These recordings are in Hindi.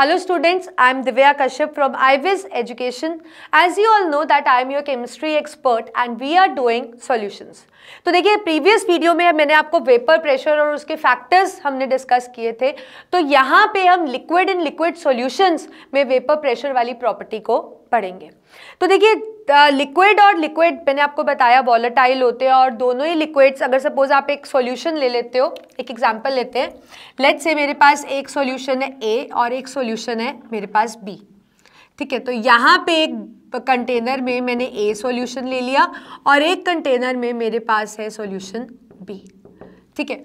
Hello students, I am Divya Kashyap from IVIS Education. As you all know that I am your chemistry expert and we are doing solutions. तो देखिए प्रीवियस वीडियो में मैंने आपको वेपर प्रेशर और उसके फैक्टर्स हमने डिस्कस किए थे तो यहाँ पे हम लिक्विड एंड लिक्विड सॉल्यूशंस में वेपर प्रेशर वाली प्रॉपर्टी को पढ़ेंगे तो देखिए लिक्विड और लिक्विड मैंने आपको बताया वॉलेटाइल होते हैं और दोनों ही लिक्विड्स अगर सपोज आप एक सॉल्यूशन ले लेते हो एक एग्जांपल लेते हैं लेट्स से मेरे पास एक सॉल्यूशन है ए और एक सॉल्यूशन है मेरे पास बी ठीक है तो यहाँ पे एक कंटेनर में मैंने ए सॉल्यूशन ले लिया और एक कंटेनर में मेरे पास है सोल्यूशन बी ठीक है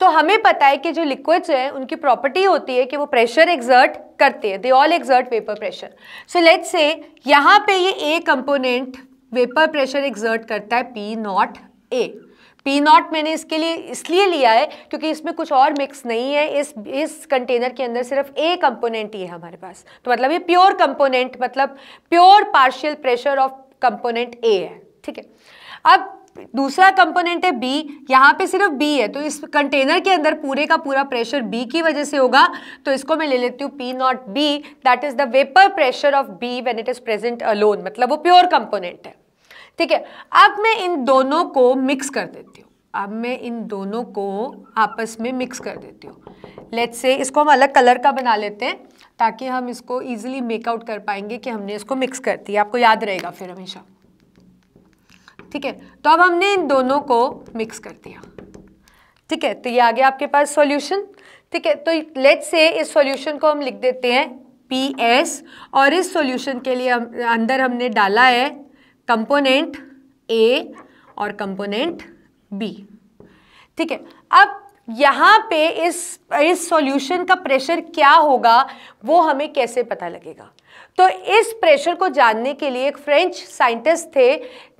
तो हमें पता है कि जो लिक्विड्स हैं उनकी प्रॉपर्टी होती है कि वो प्रेशर एग्जर्ट करते हैं they all exert vapour pressure so let's say यहाँ पे ये A component vapour pressure exert करता है P naught A P naught मैंने इसके लिए इसलिए लिया है क्योंकि इसमें कुछ और मिक्स नहीं है इस इस कंटेनर के अंदर सिर्फ ए कंपोनेंट ही है हमारे पास तो मतलब ये प्योर कंपोनेंट मतलब pure partial pressure of component A है ठीक है अब दूसरा कंपोनेंट है बी यहाँ पे सिर्फ बी है तो इस कंटेनर के अंदर पूरे का पूरा प्रेशर बी की वजह से होगा तो इसको मैं ले लेती हूँ P naught B that is the vapour pressure of B when it is present alone मतलब वो प्योर कंपोनेंट है ठीक है अब मैं इन दोनों को मिक्स कर देती हूँ अब मैं इन दोनों को आपस में मिक्स कर देती हूँ लेट से इसको हम अलग कलर का बना लेते हैं ताकि हम इसको ईजिली मेकआउट कर पाएंगे कि हमने इसको मिक्स कर दिया आपको याद रहेगा फिर हमेशा ठीक है तो अब हमने इन दोनों को मिक्स कर दिया ठीक है तो ये आ गया आपके पास सॉल्यूशन ठीक है तो लेट से इस सॉल्यूशन को हम लिख देते हैं पी एस और इस सॉल्यूशन के लिए हम अंदर हमने डाला है कंपोनेंट ए और कंपोनेंट बी ठीक है अब यहाँ पे इस इस सॉल्यूशन का प्रेशर क्या होगा वो हमें कैसे पता लगेगा तो इस प्रेशर को जानने के लिए एक फ्रेंच साइंटिस्ट थे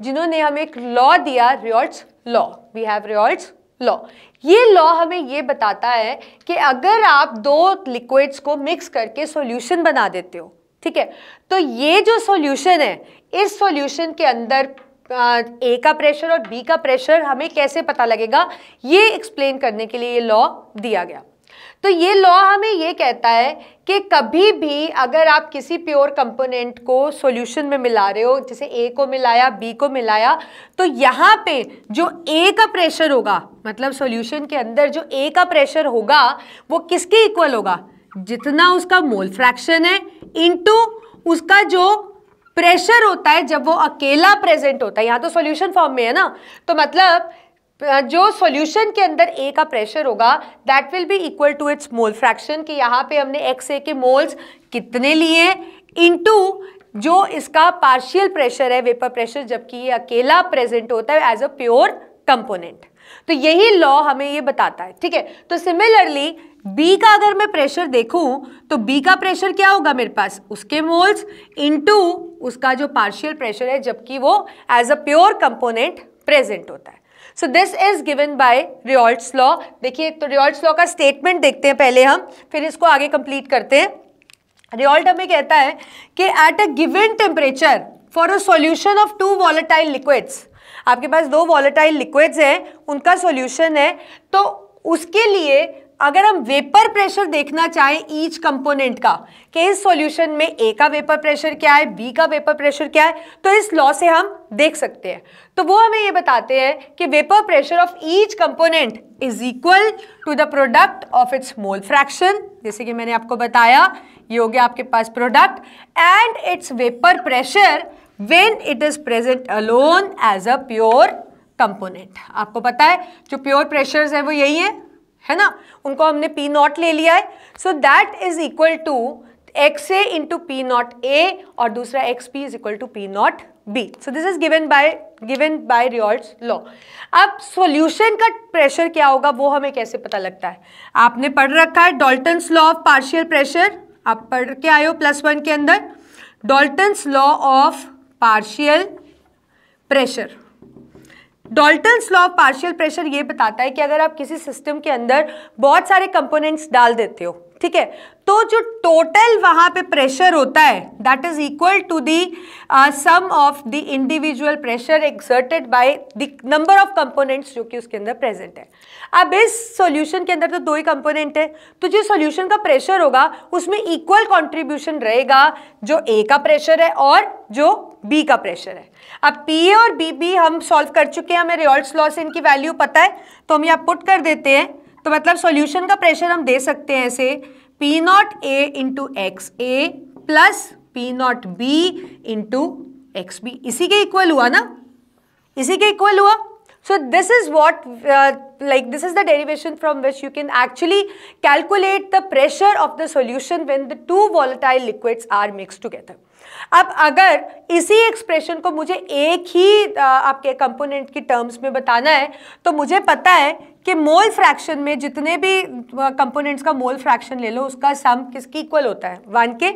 जिन्होंने हमें एक लॉ दिया Raoult's law we have Raoult's law ये लॉ हमें ये बताता है कि अगर आप दो लिक्विड्स को मिक्स करके सॉल्यूशन बना देते हो ठीक है तो ये जो सॉल्यूशन है इस सॉल्यूशन के अंदर ए का प्रेशर और बी का प्रेशर हमें कैसे पता लगेगा ये एक्सप्लेन करने के लिए ये लॉ दिया गया तो ये लॉ हमें ये कहता है कि कभी भी अगर आप किसी प्योर कंपोनेंट को सॉल्यूशन में मिला रहे हो जैसे ए को मिलाया बी को मिलाया तो यहाँ पे जो ए का प्रेशर होगा मतलब सॉल्यूशन के अंदर जो ए का प्रेशर होगा वो किसके इक्वल होगा जितना उसका मोल फ्रैक्शन है इनटू उसका जो प्रेशर होता है जब वो अकेला प्रेजेंट होता है यहाँ तो सॉल्यूशन फॉर्म में है ना तो मतलब जो सॉल्यूशन के अंदर ए का प्रेशर होगा that will be equal to its mole fraction कि यहाँ पे हमने एक्स ए के मोल्स कितने लिए इनटू जो इसका पार्शियल प्रेशर है वेपर प्रेशर जबकि ये अकेला प्रेजेंट होता है एज अ प्योर कंपोनेंट तो यही लॉ हमें ये बताता है ठीक है तो सिमिलरली बी का अगर मैं प्रेशर देखूं तो बी का प्रेशर क्या होगा मेरे पास उसके मोल्स इनटू उसका जो पार्शियल प्रेशर है जबकि वो as a pure component present होता है so this is given by Raoult's law देखिए तो रियॉल्ट्स लॉ का स्टेटमेंट देखते हैं पहले हम फिर इसको आगे कंप्लीट करते हैं रियॉल्ट हमें कहता है कि at a given temperature for a solution of two volatile liquids आपके पास दो वॉलेटाइल लिक्विड्स हैं उनका सॉल्यूशन है तो उसके लिए अगर हम वेपर प्रेशर देखना चाहें ईच कंपोनेंट का कि इस सॉल्यूशन में ए का वेपर प्रेशर क्या है बी का वेपर प्रेशर क्या है तो इस लॉ से हम देख सकते हैं तो वो हमें ये बताते हैं कि vapour pressure of each component is equal to the product of its mole fraction जैसे कि मैंने आपको बताया ये हो गया आपके पास product and its vapour pressure when it is present alone as a pure component आपको पता है जो प्योर प्रेशर्स है वो यही है है ना उनको हमने पी नॉट ले लिया है so that is equal to X A into P naught A और दूसरा X P is equal to P naught B so this is given by given by Raoult law अब सॉल्यूशन का प्रेशर क्या होगा वो हमें कैसे पता लगता है आपने पढ़ रखा है Dalton's law of partial pressure आप पढ़ के आए हो प्लस वन के अंदर Dalton's law of partial pressure Dalton law of partial pressure ये बताता है कि अगर आप किसी सिस्टम के अंदर बहुत सारे कंपोनेंट्स डाल देते हो ठीक है तो जो टोटल वहाँ पे प्रेशर होता है that is equal to the sum of the individual pressure exerted by the number of components जो कि उसके अंदर प्रेजेंट है अब इस सॉल्यूशन के अंदर तो दो ही कंपोनेंट है तो जो सॉल्यूशन का प्रेशर होगा उसमें इक्वल कंट्रीब्यूशन रहेगा जो ए का प्रेशर है और जो बी का प्रेशर है अब पी ए और बी बी हम सॉल्व कर चुके हैं हमें रियॉल्ट लॉ से इनकी वैल्यू पता है तो हम यहाँ पुट कर देते हैं तो मतलब सॉल्यूशन का प्रेशर हम दे सकते हैं ऐसे P naught A into X A plus P naught B into X B इसी के इक्वल हुआ ना इसी के इक्वल हुआ so this is what like this is the derivation from which you can actually calculate the pressure of the solution when the two volatile liquids are mix together अब अगर इसी एक्सप्रेशन को मुझे एक ही आपके कंपोनेंट की टर्म्स में बताना है तो मुझे पता है कि मोल फ्रैक्शन में जितने भी कंपोनेंट्स का मोल फ्रैक्शन ले लो उसका सम किसकी इक्वल होता है वन के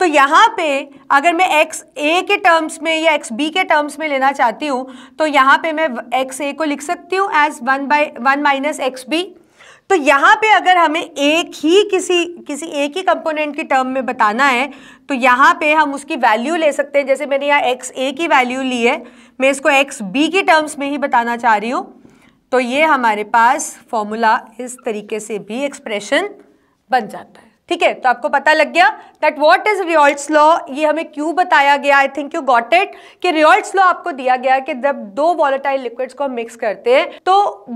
तो यहाँ पे अगर मैं एक्स ए के टर्म्स में या एक्स बी के टर्म्स में लेना चाहती हूँ तो यहाँ पे मैं एक्स ए को लिख सकती हूँ as one by one minus X B तो यहाँ पे अगर हमें एक ही किसी किसी एक ही कंपोनेंट की टर्म में बताना है तो यहाँ पे हम उसकी वैल्यू ले सकते हैं जैसे मैंने यहाँ एक्स ए की वैल्यू ली है मैं इसको एक्स बी की टर्म्स में ही बताना चाह रही हूँ तो ये हमारे पास फॉर्मूला इस तरीके से भी एक्सप्रेशन बन जाता है ठीक है तो आपको पता लग गया that what is Raoult law ये हमें क्यों बताया गया I think you got it कि रियॉल्ट लॉ आपको दिया गया कि जब दो वॉलेटाइल लिक्विड्स को हम मिक्स करते हैं तो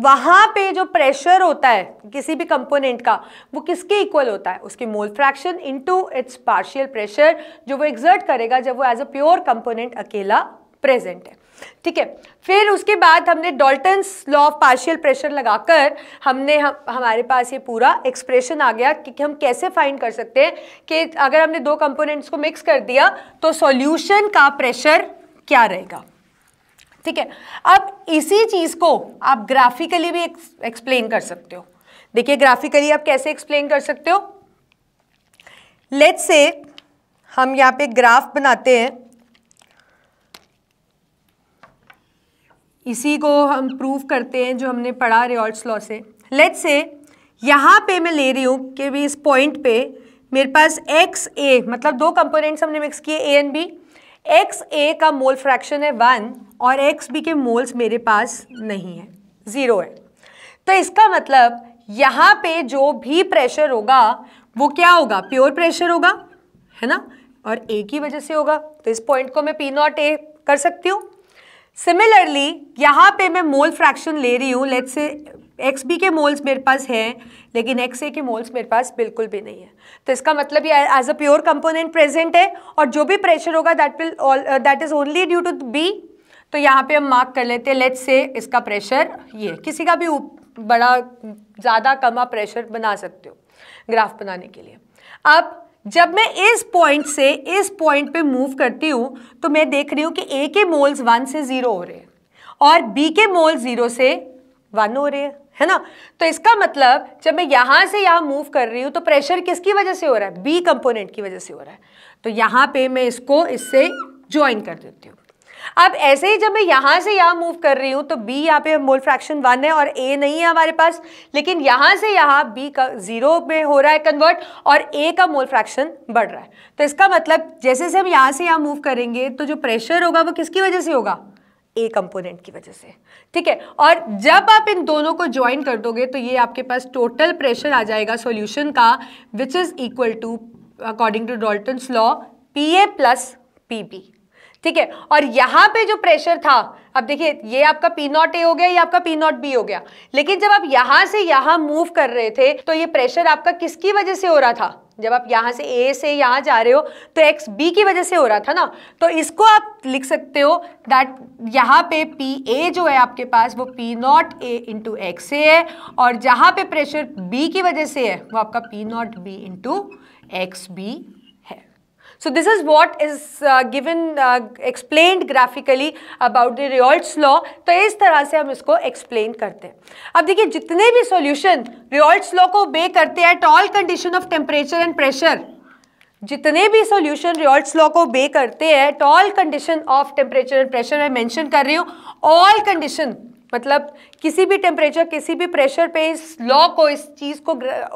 वहां पे जो प्रेशर होता है किसी भी कंपोनेंट का वो किसके इक्वल होता है उसके mole fraction into its partial pressure जो वो एग्जर्ट करेगा जब वो एज अ प्योर कंपोनेंट अकेला प्रेजेंट है ठीक है फिर उसके बाद हमने Dalton's law of partial pressure लगाकर हमने हम हमारे पास ये पूरा एक्सप्रेशन आ गया कि, कि हम कैसे फाइंड कर सकते हैं कि अगर हमने दो कंपोनेंट्स को मिक्स कर दिया तो सॉल्यूशन का प्रेशर क्या रहेगा ठीक है अब इसी चीज़ को आप ग्राफिकली भी एक्सप्लेन कर सकते हो देखिए ग्राफिकली आप कैसे एक्सप्लेन कर सकते हो लेट्स से हम यहाँ पे ग्राफ बनाते हैं इसी को हम प्रूव करते हैं जो हमने पढ़ा रिओल्ट लॉ से लेट्स से यहाँ पे मैं ले रही हूँ कि भी इस पॉइंट पे मेरे पास एक्स ए मतलब दो कंपोनेंट्स हमने मिक्स किए A and B X A का मोल फ्रैक्शन है वन और एक्स बी के मोल्स मेरे पास नहीं है ज़ीरो है तो इसका मतलब यहाँ पे जो भी प्रेशर होगा वो क्या होगा प्योर प्रेशर होगा है ना और ए की वजह से होगा तो इस पॉइंट को मैं पी नॉट ए कर सकती हूँ सिमिलरली यहाँ पे मैं मोल फ्रैक्शन ले रही हूँ लेट्स से एक्स बी के मोल्स मेरे पास हैं लेकिन एक्स ए के मोल्स मेरे पास बिल्कुल भी नहीं है तो इसका मतलब ये as a pure component present है और जो भी प्रेशर होगा that will all that is only due to B तो यहाँ पे हम मार्क कर लेते हैं लेट्स से इसका प्रेशर ये किसी का भी बड़ा ज़्यादा कमा प्रेशर बना सकते हो ग्राफ बनाने के लिए अब जब मैं इस पॉइंट से इस पॉइंट पे मूव करती हूँ तो मैं देख रही हूँ कि ए के मोल्स वन से ज़ीरो हो रहे हैं और बी के मोल ज़ीरो से वन हो रहे हैं है ना तो इसका मतलब जब मैं यहाँ से यहाँ मूव कर रही हूँ तो प्रेशर किसकी वजह से हो रहा है बी कंपोनेंट की वजह से हो रहा है तो यहाँ पे मैं इसको इससे ज्वाइन कर देती हूँ अब ऐसे ही जब मैं यहाँ से यहाँ मूव कर रही हूँ तो बी यहाँ पे मोल फ्रैक्शन वन है और ए नहीं है हमारे पास लेकिन यहाँ से यहाँ बी का जीरो में हो रहा है कन्वर्ट और ए का मोल फ्रैक्शन बढ़ रहा है तो इसका मतलब जैसे जैसे हम यहाँ से यहाँ मूव करेंगे तो जो प्रेशर होगा वो किसकी वजह से होगा ए कंपोनेंट की वजह से ठीक है और जब आप इन दोनों को ज्वाइन कर दोगे तो ये आपके पास टोटल प्रेशर आ जाएगा सॉल्यूशन का which is equal to according to Dalton law P A plus P B ठीक है और यहाँ पे जो प्रेशर था अब देखिए ये आपका पी नॉट ए हो गया ये आपका पी नॉट बी हो गया लेकिन जब आप यहां से यहाँ मूव कर रहे थे तो ये प्रेशर आपका किसकी वजह से हो रहा था जब आप यहाँ से ए से यहाँ जा रहे हो तो एक्स बी की वजह से हो रहा था ना तो इसको आप लिख सकते हो दैट यहां पे पी ए जो है आपके पास वो P naught A into X A है और जहाँ पे प्रेशर बी की वजह से है वो आपका P naught B into X B So this is what is uh, given uh, explained graphically about the reault's law. तो इस तरह से हम इसको explain करते हैं अब देखिए जितने भी solution reault's law को obey करते हैं at all condition of temperature and pressure जितने भी सॉल्यूशन रियॉल्ट्स लॉ को बे करते हैं at all condition of temperature and pressure मैं मेंशन कर रही हूँ ऑल कंडीशन मतलब किसी भी टेम्परेचर किसी भी प्रेशर पे इस लॉ को इस चीज़ को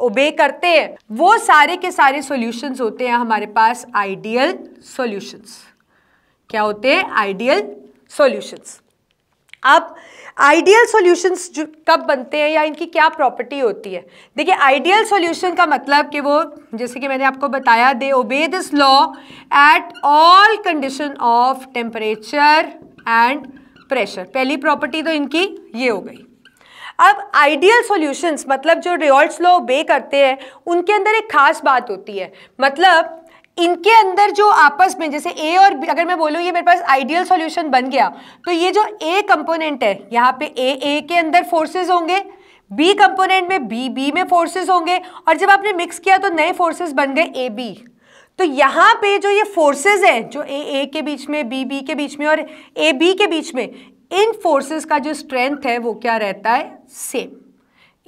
ओबे करते हैं वो सारे के सारे सॉल्यूशंस होते हैं हमारे पास आइडियल सॉल्यूशंस क्या होते हैं आइडियल सॉल्यूशंस अब आइडियल सॉल्यूशंस जो कब बनते हैं या इनकी क्या प्रॉपर्टी होती है देखिए आइडियल सॉल्यूशन का मतलब कि वो जैसे कि मैंने आपको बताया they obey this law at all condition of temperature and pressure पहली प्रॉपर्टी तो इनकी ये हो गई अब आइडियल सॉल्यूशंस मतलब जो रिओल्ट लॉ बे करते हैं उनके अंदर एक खास बात होती है मतलब इनके अंदर जो आपस में जैसे ए और बी अगर मैं बोलूँ ये मेरे पास आइडियल सॉल्यूशन बन गया तो ये जो ए कंपोनेंट है यहाँ पे ए ए के अंदर फोर्सेस होंगे बी कंपोनेंट में बी बी में फोर्सेस होंगे और जब आपने मिक्स किया तो नए फोर्सेस बन गए ए बी तो यहाँ पे जो ये फोर्सेस हैं जो ए ए के बीच में बी बी के बीच में और ए बी के बीच में इन फोर्सेस का जो स्ट्रेंथ है वो क्या रहता है सेम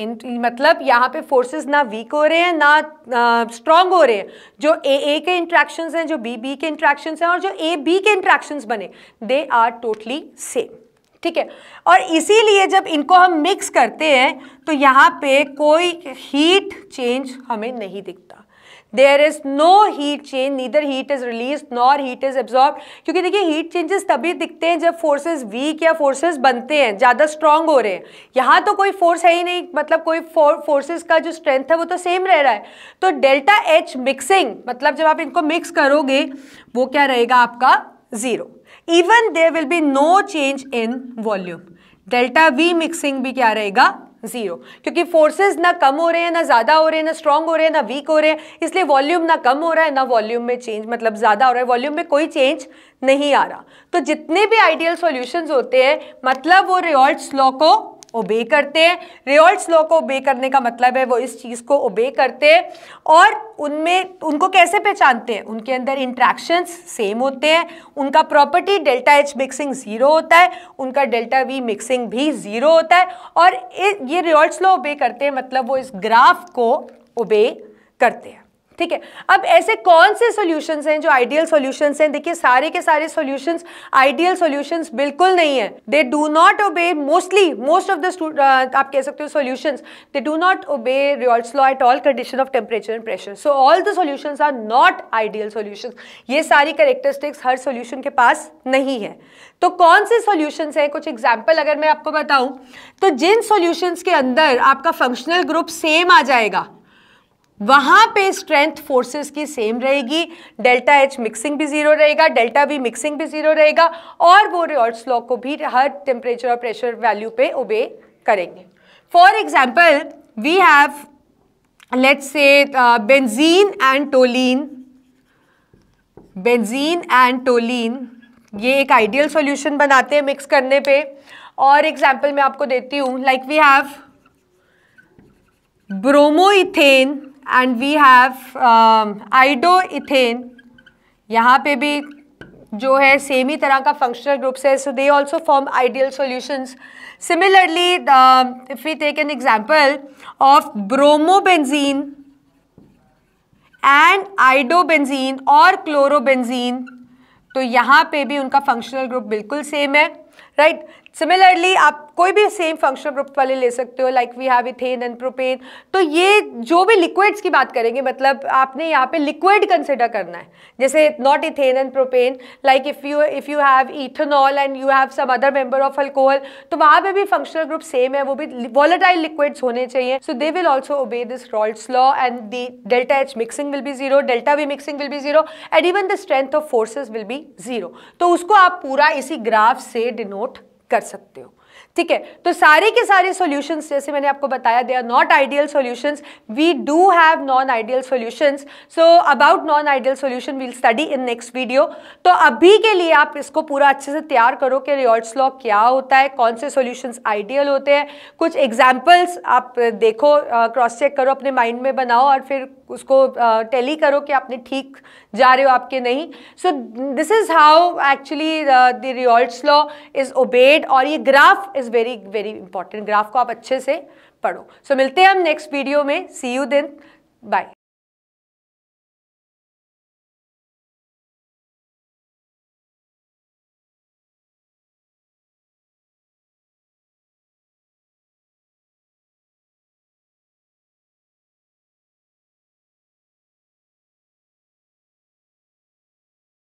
इन मतलब यहाँ पे फोर्सेस ना वीक हो रहे हैं ना स्ट्रांग हो रहे हैं जो ए ए के इंट्रैक्शन हैं जो बी बी के इंट्रैक्शन हैं और जो ए बी के इंट्रैक्शन बने दे आर टोटली सेम ठीक है और इसीलिए जब इनको हम मिक्स करते हैं तो यहाँ पे कोई हीट चेंज हमें नहीं दिखता there is no heat change neither heat is release nor heat is absorb क्योंकि देखिए हीट चेंजेस तभी दिखते हैं जब फोर्सेज वीक या फोर्सेज बनते हैं ज़्यादा स्ट्रांग हो रहे हैं यहाँ तो कोई फोर्स है ही नहीं मतलब कोई फोर्सेज का जो स्ट्रेंथ है वो तो सेम रह रहा है तो डेल्टा एच मिक्सिंग मतलब जब आप इनको मिक्स करोगे वो क्या रहेगा आपका zero even there will be no change in volume delta V mixing भी क्या रहेगा जीरो क्योंकि फोर्सेस ना कम हो रहे हैं ना ज़्यादा हो रहे हैं ना स्ट्रांग हो रहे हैं ना वीक हो रहे हैं इसलिए वॉल्यूम ना कम हो रहा है ना वॉल्यूम में चेंज मतलब ज़्यादा हो रहा है वॉल्यूम में कोई चेंज नहीं आ रहा तो जितने भी आइडियल सॉल्यूशंस होते हैं मतलब वो रियॉल्ट लॉ को ओबे करते हैं रेल्ट लॉ को ओबे करने का मतलब है वो इस चीज़ को ओबे करते हैं और उनमें उनको कैसे पहचानते हैं उनके अंदर इंट्रैक्शंस सेम होते हैं उनका property delta H mixing zero होता है उनका डेल्टा वी मिक्सिंग भी ज़ीरो होता है और ये रेल्ट लॉ ओबे करते हैं मतलब वो इस ग्राफ को ओबे करते हैं ठीक है अब ऐसे कौन से सॉल्यूशंस हैं जो आइडियल सॉल्यूशंस हैं देखिए सारे के सारे सॉल्यूशंस आइडियल सॉल्यूशंस बिल्कुल नहीं है they do not obey mostly most of the आप कह सकते हो solutions they do not obey Raoult's law at all condition of temperature and pressure so all the solution are not ideal solution ये सारी करेक्टरिस्टिक्स हर सोल्यूशन के पास नहीं है तो कौन से सोल्यूशंस हैं कुछ एग्जाम्पल अगर मैं आपको बताऊं तो जिन सोल्यूशंस के अंदर आपका फंक्शनल ग्रुप सेम आ जाएगा वहां पे स्ट्रेंथ फोर्सेस की सेम रहेगी डेल्टा एच मिक्सिंग भी जीरो रहेगा डेल्टा वी मिक्सिंग भी जीरो रहेगा और वो रिओर्ट्स लॉ को भी हर टेम्परेचर और प्रेशर वैल्यू पे ओबे करेंगे for example we have let's say benzene and toluene benzene and toluene ये एक आइडियल सॉल्यूशन बनाते हैं मिक्स करने पे और एग्जाम्पल मैं आपको देती हूँ like we have bromoethane and we have ethane यहाँ पे भी जो है सेम ही तरह का फंक्शनल ग्रुप्स है so they also form ideal solutions similarly if we take an example of bromobenzene and iodobenzene और क्लोरोबेंजीन तो यहाँ पे भी उनका फंक्शनल ग्रुप बिल्कुल सेम है राइट right? सिमिलरली आप कोई भी सेम फंक्शनल ग्रुप वाले ले सकते हो like we have ethane and propane तो ये जो भी लिक्विड्स की बात करेंगे मतलब आपने यहाँ पे लिक्विड कंसिडर करना है जैसे not ethane and propane like if you if you have ethanol and you have some other member of alcohol तो वहाँ पे भी फंक्शनल ग्रुप सेम है वो भी वॉलेटाइल लिक्विड्स होने चाहिए so they will also obey this Raoult's law and the delta H mixing will be zero delta V mixing will be zero and even the strength of forces will be zero तो उसको आप पूरा इसी ग्राफ से डिनोट कर सकते हो ठीक है तो सारे के सारे सॉल्यूशंस जैसे मैंने आपको बताया they are not ideal solutions we do have non ideal solutions so about non ideal solution we'll study in next video तो अभी के लिए आप इसको पूरा अच्छे से तैयार करो कि रिओर्ट्स लॉ क्या होता है कौन से सोल्यूशंस आइडियल होते हैं कुछ एग्जाम्पल्स आप देखो क्रॉस चेक करो अपने माइंड में बनाओ और फिर उसको टेली करो कि आपने ठीक जा रहे हो आपके नहीं so this is how actually the Raoult's law is obeyed और ये graph graph is very very important graph को आप अच्छे से पढ़ो सो so, मिलते हैं हम नेक्स्ट वीडियो में सी यू दिन बाय